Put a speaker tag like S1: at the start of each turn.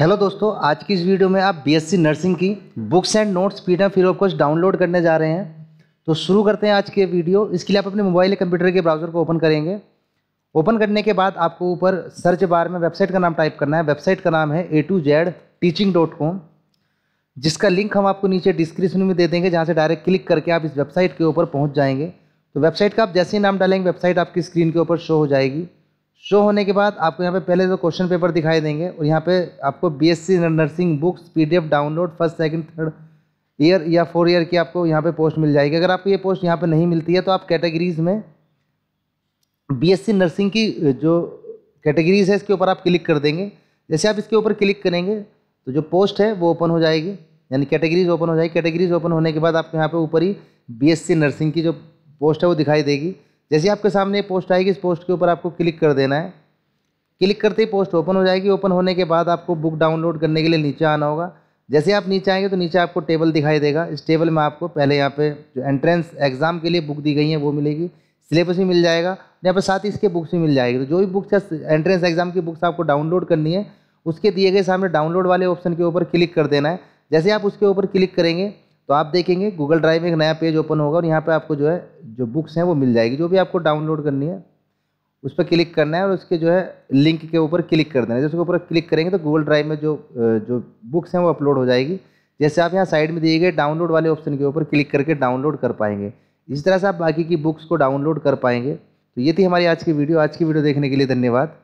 S1: hello दोस्तों आज की इस वीडियो में आप बीएससी नर्सिंग की books and notes D F free cost download करने जा रहे हैं तो शुरू करते हैं आज के वीडियो इसके लिए आप अपने मोबाइल या कंप्यूटर के ब्राउज़र को ओपन करेंगे ओपन करने के बाद आपको ऊपर सर्च बार में वेबसाइट का नाम टाइप करना है वेबसाइट का नाम है A to Z teaching dot com जिसका लिंक हम आपको नीचे डिस्क्रिप्शन में दे देंगे जहाँ से डायरेक्ट क्लिक करके आप इस वेबसाइट के ऊपर पहुँच जाएंगे तो वेबसाइट का आप जैसे ही नाम डालेंगे वेबसाइट आपकी स्क्रीन के ऊपर शो हो जाएगी शो होने के बाद आपको यहाँ पे पहले तो क्वेश्चन पेपर दिखाई देंगे और यहाँ पे आपको BSc nursing books PDF download first second third year या फोर ईयर की आपको यहाँ पे पोस्ट मिल जाएगी अगर आपको ये पोस्ट यहाँ पे नहीं मिलती है तो आप कैटेगरीज में बीएससी नर्सिंग की जो कैटेगरीज है इसके ऊपर आप क्लिक कर देंगे जैसे आप इसके ऊपर क्लिक करेंगे तो जो पोस्ट है वो ओपन हो जाएगी यानी कैटेगरीज ओपन हो जाएगी कैटेगरीज ओपन होने के बाद आपको यहाँ पर ऊपर ही सी नर्सिंग की जो पोस्ट है वो दिखाई देगी जैसे आपके सामने पोस्ट आएगी इस पोस्ट के ऊपर आपको क्लिक कर देना है क्लिक करते ही पोस्ट ओपन हो जाएगी ओपन होने के बाद आपको बुक डाउनलोड करने के लिए नीचे आना होगा जैसे आप नीचे आएंगे तो नीचे आपको टेबल दिखाई देगा इस टेबल में आपको पहले यहाँ पे जो एंट्रेंस एग्ज़ाम के लिए बुक दी गई है वो मिलेगी सिलेबस भी मिल जाएगा यहाँ पर साथ ही इसके बुक्स भी मिल जाएगी तो जो भी बुक्स है एंट्रेंस एग्ज़ाम की बुक्स आपको डाउनलोड करनी है उसके दिए गए सामने डाउनलोड वाले ऑप्शन के ऊपर क्लिक कर देना है जैसे आप उसके ऊपर क्लिक करेंगे तो आप देखेंगे गूगल ड्राइव में एक नया पेज ओपन होगा और यहाँ पर आपको जो है जो बुक्स हैं वो मिल जाएगी जो भी आपको डाउनलोड करनी है उस पर क्लिक करना है और उसके जो है लिंक के ऊपर क्लिक कर देना है उसके ऊपर क्लिक करेंगे तो गूगल ड्राइव में जो जो बुक्स हैं वो अपलोड हो जाएगी जैसे आप यहाँ साइड में दिए गए डाउनलोड वाले ऑप्शन के ऊपर क्लिक करके डाउनलोड कर पाएंगे इस तरह से आप बाकी की बुक्स को डाउनलोड कर पाएंगे तो ये थी हमारी आज की वीडियो आज की वीडियो देखने के लिए धन्यवाद